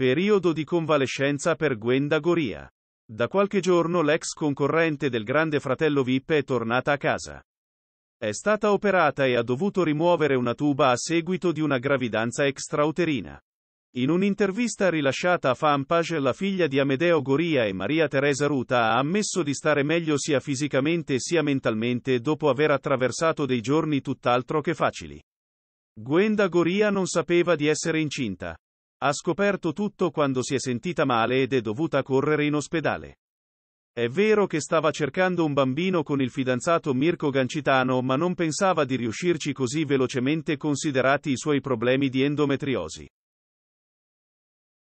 Periodo di convalescenza per Gwenda Goria. Da qualche giorno l'ex concorrente del Grande Fratello VIP è tornata a casa. È stata operata e ha dovuto rimuovere una tuba a seguito di una gravidanza extrauterina. In un'intervista rilasciata a Fanpage, la figlia di Amedeo Goria e Maria Teresa Ruta ha ammesso di stare meglio sia fisicamente sia mentalmente dopo aver attraversato dei giorni tutt'altro che facili. Gwenda Goria non sapeva di essere incinta. Ha scoperto tutto quando si è sentita male ed è dovuta correre in ospedale. È vero che stava cercando un bambino con il fidanzato Mirko Gancitano, ma non pensava di riuscirci così velocemente considerati i suoi problemi di endometriosi.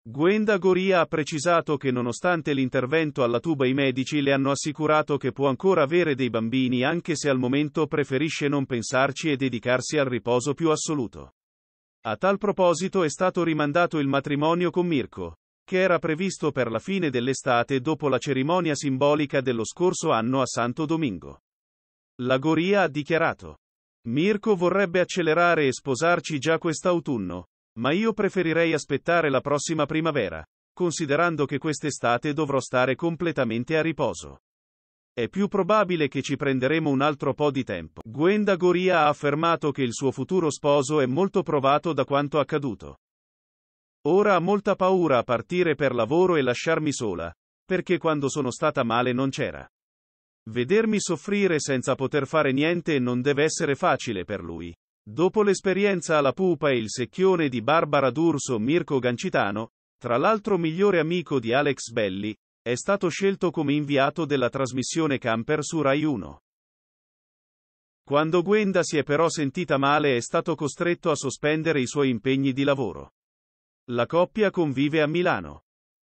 Gwenda Goria ha precisato che nonostante l'intervento alla tuba i medici le hanno assicurato che può ancora avere dei bambini anche se al momento preferisce non pensarci e dedicarsi al riposo più assoluto. A tal proposito è stato rimandato il matrimonio con Mirko, che era previsto per la fine dell'estate dopo la cerimonia simbolica dello scorso anno a Santo Domingo. La Goria ha dichiarato. Mirko vorrebbe accelerare e sposarci già quest'autunno, ma io preferirei aspettare la prossima primavera, considerando che quest'estate dovrò stare completamente a riposo. È più probabile che ci prenderemo un altro po' di tempo. Gwenda Goria ha affermato che il suo futuro sposo è molto provato da quanto accaduto. Ora ha molta paura a partire per lavoro e lasciarmi sola, perché quando sono stata male non c'era. Vedermi soffrire senza poter fare niente non deve essere facile per lui. Dopo l'esperienza alla pupa e il secchione di Barbara D'Urso Mirko Gancitano, tra l'altro migliore amico di Alex Belli, è stato scelto come inviato della trasmissione Camper su Rai 1. Quando Gwenda si è però sentita male è stato costretto a sospendere i suoi impegni di lavoro. La coppia convive a Milano.